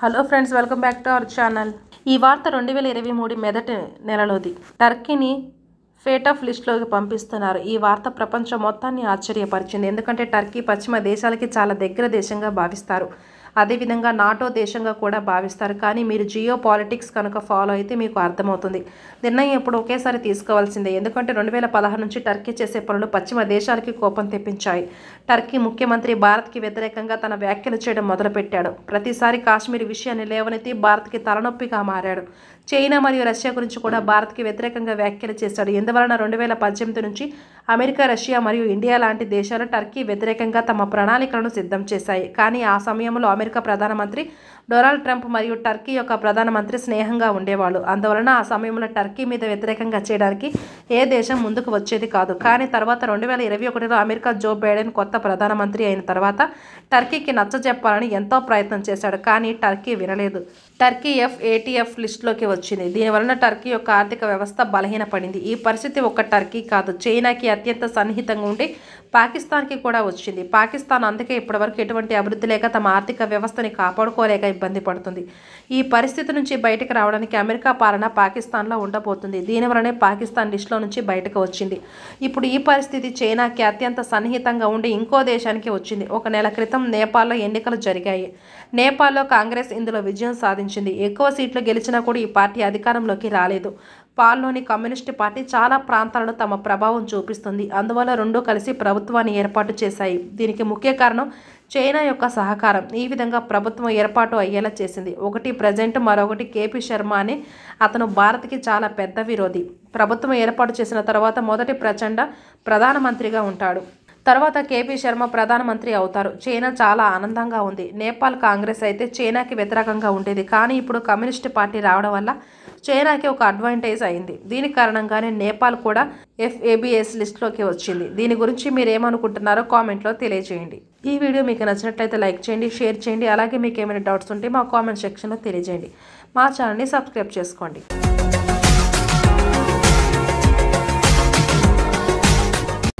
hello friends welcome back to our channel ఈ వార్త రెండు వేల ఇరవై మూడు మెదటి నెలలోది టర్కీని ఫేట్ ఆఫ్ లిస్ట్లోకి పంపిస్తున్నారు ఈ వార్త ప్రపంచం మొత్తాన్ని ఆశ్చర్యపరిచింది ఎందుకంటే టర్కీ పశ్చిమ దేశాలకి చాలా దగ్గర దేశంగా భావిస్తారు అదేవిధంగా నాటో దేశంగా కూడా భావిస్తారు కానీ మీరు జియో పాలిటిక్స్ కనుక ఫాలో అయితే మీకు అర్థమవుతుంది నిర్ణయం ఎప్పుడు ఒకేసారి తీసుకోవాల్సిందే ఎందుకంటే రెండు వేల పదహారు నుంచి టర్కీ చేసే పనులు పశ్చిమ దేశాలకి కోపం తెప్పించాయి టర్కీ ముఖ్యమంత్రి భారత్కి వ్యతిరేకంగా తన వ్యాఖ్యలు చేయడం మొదలుపెట్టాడు ప్రతిసారి కాశ్మీర్ విషయాన్ని లేవనెత్తి భారత్కి తలనొప్పిగా మారాడు చైనా మరియు రష్యా గురించి కూడా భారత్కి వ్యతిరేకంగా వ్యాఖ్యలు చేశాడు ఎందువలన రెండు వేల పద్దెనిమిది నుంచి అమెరికా రష్యా మరియు ఇండియా లాంటి దేశాలు టర్కీ వ్యతిరేకంగా తమ ప్రణాళికలను సిద్ధం చేశాయి కానీ ఆ సమయంలో అమెరికా ప్రధానమంత్రి డొనాల్డ్ ట్రంప్ మరియు టర్కీ యొక్క ప్రధానమంత్రి స్నేహంగా ఉండేవాళ్ళు అందువలన ఆ సమయంలో టర్కీ మీద వ్యతిరేకంగా చేయడానికి ఏ దేశం ముందుకు వచ్చేది కాదు కానీ తర్వాత రెండు వేల ఇరవై ఒకటిలో అమెరికా జో బైడెన్ కొత్త ప్రధానమంత్రి అయిన తర్వాత టర్కీకి నచ్చజెప్పాలని ఎంతో ప్రయత్నం చేశాడు కానీ టర్కీ వినలేదు టర్కీ ఎఫ్ ఏటీఎఫ్ లిస్టులోకి వచ్చింది దీనివలన టర్కీ యొక్క ఆర్థిక వ్యవస్థ బలహీనపడింది ఈ పరిస్థితి ఒక్క టర్కీ కాదు చైనాకి అత్యంత సన్నిహితంగా ఉండి పాకిస్తాన్కి కూడా వచ్చింది పాకిస్తాన్ అందుకే ఇప్పటివరకు ఎటువంటి అభివృద్ధి లేక తమ ఆర్థిక వ్యవస్థని కాపాడుకోలేక ఇబ్బంది పడుతుంది ఈ పరిస్థితి నుంచి బయటకు రావడానికి అమెరికా పాలన పాకిస్తాన్లో ఉండబోతుంది దీనివలనే పాకిస్తాన్ లిస్టులో నుంచి బయటకు వచ్చింది ఇప్పుడు ఈ పరిస్థితి చైనాకి అత్యంత సన్నిహితంగా ఉండి ఇంకో దేశానికి వచ్చింది ఒక నెల క్రితం నేపాల్లో ఎన్నికలు జరిగాయి నేపాల్లో కాంగ్రెస్ ఇందులో విజయం సాధించింది ఎక్కువ సీట్లు గెలిచినా కూడా ఈ పార్టీ అధికారంలోకి రాలేదు పాల్లోని కమ్యూనిస్టు పార్టీ చాలా ప్రాంతాలను తమ ప్రభావం చూపిస్తుంది అందువల్ల రెండూ కలిసి ప్రభుత్వాన్ని ఏర్పాటు చేశాయి దీనికి ముఖ్య కారణం చైనా యొక్క సహకారం ఈ విధంగా ప్రభుత్వం ఏర్పాటు అయ్యేలా చేసింది ఒకటి ప్రజెంట్ మరొకటి కేపీ శర్మ అని అతను భారత్కి చాలా పెద్ద విరోధి ప్రభుత్వం ఏర్పాటు చేసిన తర్వాత మొదటి ప్రచండ ప్రధానమంత్రిగా ఉంటాడు తర్వాత కేపీ శర్మ ప్రధానమంత్రి అవుతారు చైనా చాలా ఆనందంగా ఉంది నేపాల్ కాంగ్రెస్ అయితే చైనాకి వ్యతిరేకంగా ఉండేది కానీ ఇప్పుడు కమ్యూనిస్ట్ పార్టీ రావడం వల్ల చైనాకి ఒక అడ్వాంటేజ్ అయింది దీని కారణంగానే నేపాల్ కూడా ఎఫ్ఏబిఎస్ లిస్ట్లోకి వచ్చింది దీని గురించి మీరు ఏమనుకుంటున్నారో కామెంట్లో తెలియజేయండి ఈ వీడియో మీకు నచ్చినట్లయితే లైక్ చేయండి షేర్ చేయండి అలాగే మీకు ఏమైనా డౌట్స్ ఉంటే మా కామెంట్ సెక్షన్లో తెలియజేయండి మా ఛానల్ని సబ్స్క్రైబ్ చేసుకోండి